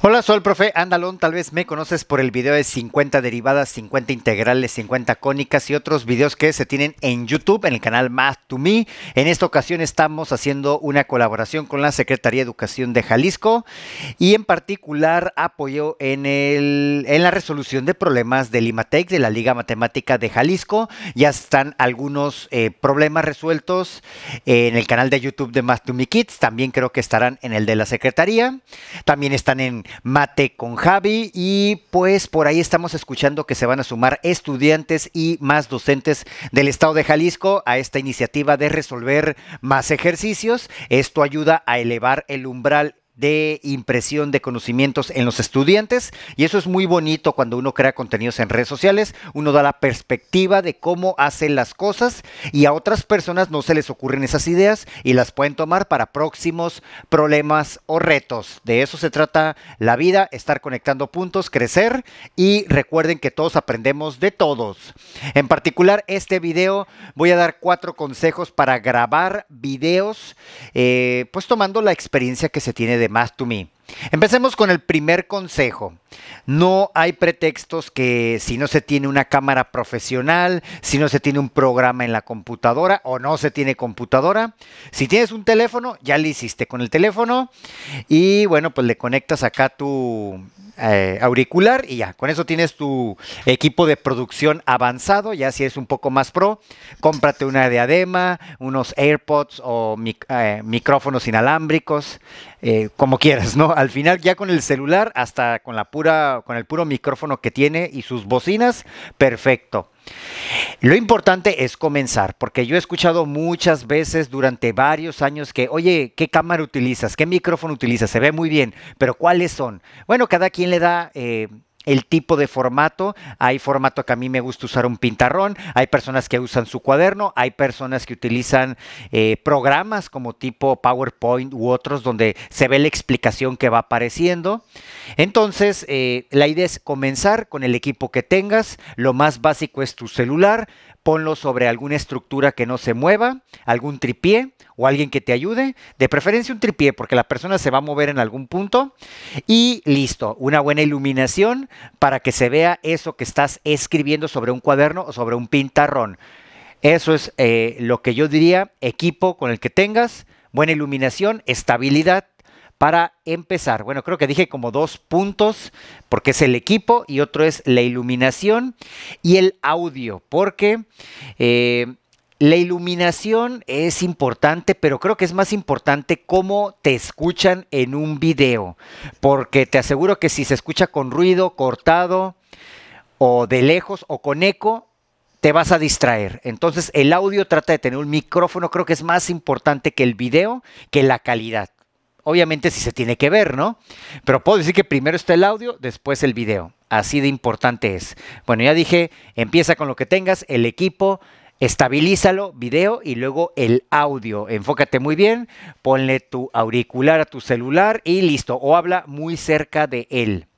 Hola, soy el profe Andalón. Tal vez me conoces por el video de 50 derivadas, 50 integrales, 50 cónicas y otros videos que se tienen en YouTube, en el canal Math to Me. En esta ocasión estamos haciendo una colaboración con la Secretaría de Educación de Jalisco y en particular apoyo en, el, en la resolución de problemas de limatech de la Liga Matemática de Jalisco. Ya están algunos eh, problemas resueltos en el canal de YouTube de Math to Me Kids. También creo que estarán en el de la Secretaría. También están en Mate con Javi y pues por ahí estamos escuchando que se van a sumar estudiantes y más docentes del estado de Jalisco a esta iniciativa de resolver más ejercicios. Esto ayuda a elevar el umbral de impresión de conocimientos en los estudiantes y eso es muy bonito cuando uno crea contenidos en redes sociales, uno da la perspectiva de cómo hacen las cosas y a otras personas no se les ocurren esas ideas y las pueden tomar para próximos problemas o retos. De eso se trata la vida, estar conectando puntos, crecer y recuerden que todos aprendemos de todos. En particular este video voy a dar cuatro consejos para grabar videos, eh, pues tomando la experiencia que se tiene de más to me. Empecemos con el primer consejo. No hay pretextos que si no se tiene una cámara profesional, si no se tiene un programa en la computadora o no se tiene computadora. Si tienes un teléfono, ya lo hiciste con el teléfono y bueno, pues le conectas acá tu eh, auricular y ya, con eso tienes tu equipo de producción avanzado, ya si es un poco más pro, cómprate una diadema, unos AirPods o eh, micrófonos inalámbricos, eh, como quieras, ¿no? al final ya con el celular, hasta con la pura, con el puro micrófono que tiene y sus bocinas, perfecto. Lo importante es comenzar, porque yo he escuchado muchas veces durante varios años que, oye, ¿qué cámara utilizas? ¿Qué micrófono utilizas? Se ve muy bien, pero ¿cuáles son? Bueno, cada quien le da eh, el tipo de formato. Hay formato que a mí me gusta usar un pintarrón, hay personas que usan su cuaderno, hay personas que utilizan eh, programas como tipo PowerPoint u otros donde se ve la explicación que va apareciendo. Entonces, eh, la idea es comenzar con el equipo que tengas. Lo más básico es tu celular ponlo sobre alguna estructura que no se mueva, algún tripié o alguien que te ayude, de preferencia un tripié porque la persona se va a mover en algún punto y listo, una buena iluminación para que se vea eso que estás escribiendo sobre un cuaderno o sobre un pintarrón. Eso es eh, lo que yo diría, equipo con el que tengas, buena iluminación, estabilidad para empezar. Bueno, creo que dije como dos puntos, porque es el equipo y otro es la iluminación y el audio, porque... Eh, la iluminación es importante, pero creo que es más importante cómo te escuchan en un video, porque te aseguro que si se escucha con ruido, cortado, o de lejos, o con eco, te vas a distraer. Entonces el audio trata de tener un micrófono, creo que es más importante que el video, que la calidad. Obviamente si sí se tiene que ver, ¿no? Pero puedo decir que primero está el audio, después el video. Así de importante es. Bueno, ya dije, empieza con lo que tengas, el equipo, estabilízalo, video y luego el audio. Enfócate muy bien, ponle tu auricular a tu celular y listo, o habla muy cerca de él.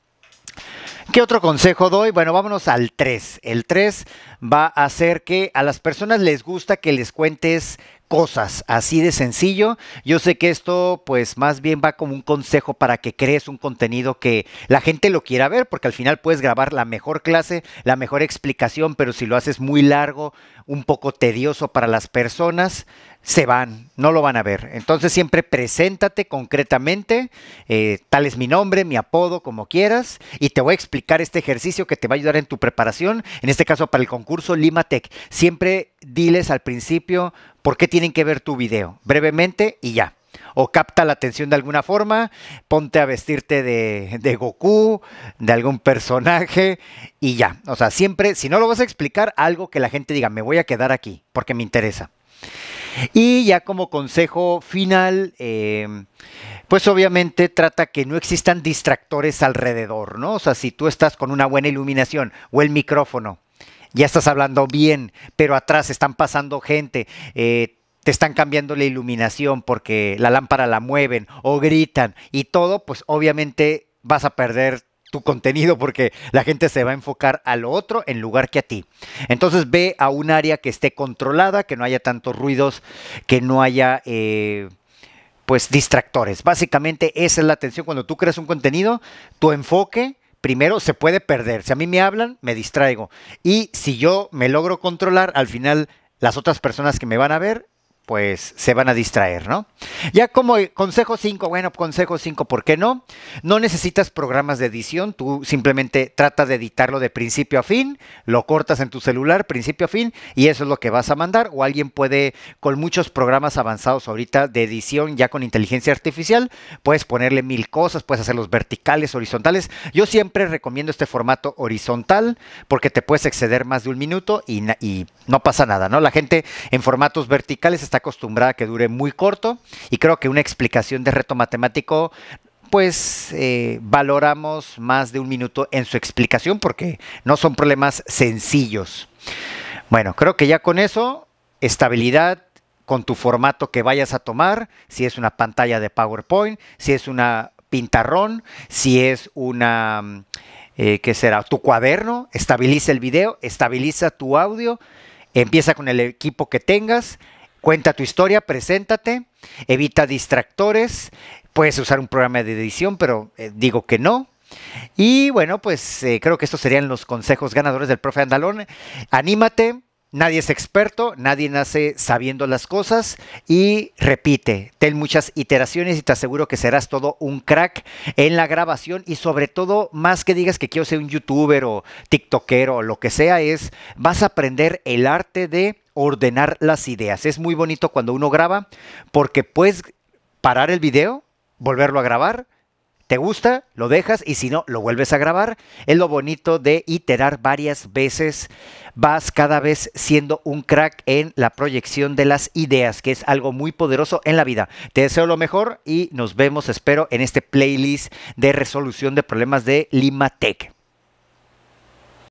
¿Qué otro consejo doy? Bueno, vámonos al 3. El 3 va a hacer que a las personas les gusta que les cuentes cosas, así de sencillo. Yo sé que esto pues más bien va como un consejo para que crees un contenido que la gente lo quiera ver, porque al final puedes grabar la mejor clase, la mejor explicación, pero si lo haces muy largo, un poco tedioso para las personas, se van, no lo van a ver. Entonces siempre preséntate concretamente, eh, tal es mi nombre, mi apodo, como quieras, y te voy a explicar este ejercicio que te va a ayudar en tu preparación, en este caso para el concurso Lima Tech. Siempre diles al principio por qué tienen que ver tu video, brevemente y ya. O capta la atención de alguna forma, ponte a vestirte de, Goku, de algún personaje y ya. O sea, siempre, si no lo vas a explicar, algo que la gente diga, me voy a quedar aquí porque me interesa. Y ya como consejo final, em, pues obviamente trata que no existan distractores alrededor, ¿no? O sea, si tú estás con una buena iluminación o el micrófono ya estás hablando bien, pero atrás están pasando gente, eh, te están cambiando la iluminación porque la lámpara la mueven o gritan y todo, pues obviamente vas a perder tu contenido porque la gente se va a enfocar a lo otro en lugar que a ti. Entonces ve a un área que esté controlada, que no haya tantos ruidos, que no haya... Eh, pues distractores. Básicamente esa es la atención. Cuando tú creas un contenido, tu enfoque primero se puede perder. Si a mí me hablan, me distraigo. Y si yo me logro controlar, al final las otras personas que me van a ver pues se van a distraer, ¿no? Ya como consejo 5, bueno, consejo 5, ¿por qué no? No necesitas programas de edición, tú simplemente trata de editarlo de principio a fin, lo cortas en tu celular, principio a fin, y eso es lo que vas a mandar, o alguien puede, con muchos programas avanzados ahorita de edición ya con inteligencia artificial, puedes ponerle mil cosas, puedes hacerlos verticales, horizontales. Yo siempre recomiendo este formato horizontal porque te puedes exceder más de un minuto y, y no pasa nada, ¿no? La gente en formatos verticales está acostumbrada a que dure muy corto y creo que una explicación de reto matemático pues eh, valoramos más de un minuto en su explicación porque no son problemas sencillos. Bueno, creo que ya con eso, estabilidad con tu formato que vayas a tomar, si es una pantalla de PowerPoint, si es una pintarrón, si es una, mm, eh, que será? Tu cuaderno, estabiliza el video, estabiliza tu audio, empieza con el equipo que tengas, Cuenta tu historia, preséntate, evita distractores, puedes usar un programa de edición, pero eh, digo que no. Y bueno, pues eh, creo que estos serían los consejos ganadores del profe Andalón. Anímate, nadie es experto, nadie nace sabiendo las cosas y repite, ten muchas iteraciones y te aseguro que serás todo un crack en la grabación y sobre todo, más que digas que quiero ser un youtuber o tiktokero o lo que sea, es vas a aprender el arte de ordenar las ideas. Es muy bonito cuando uno graba porque puedes parar el video, volverlo a grabar, te gusta, lo dejas y si no, lo vuelves a grabar. Es lo bonito de iterar varias veces. Vas cada vez siendo un crack en la proyección de las ideas, que es algo muy poderoso en la vida. Te deseo lo mejor y nos vemos, espero, en este playlist de resolución de problemas de Limatech.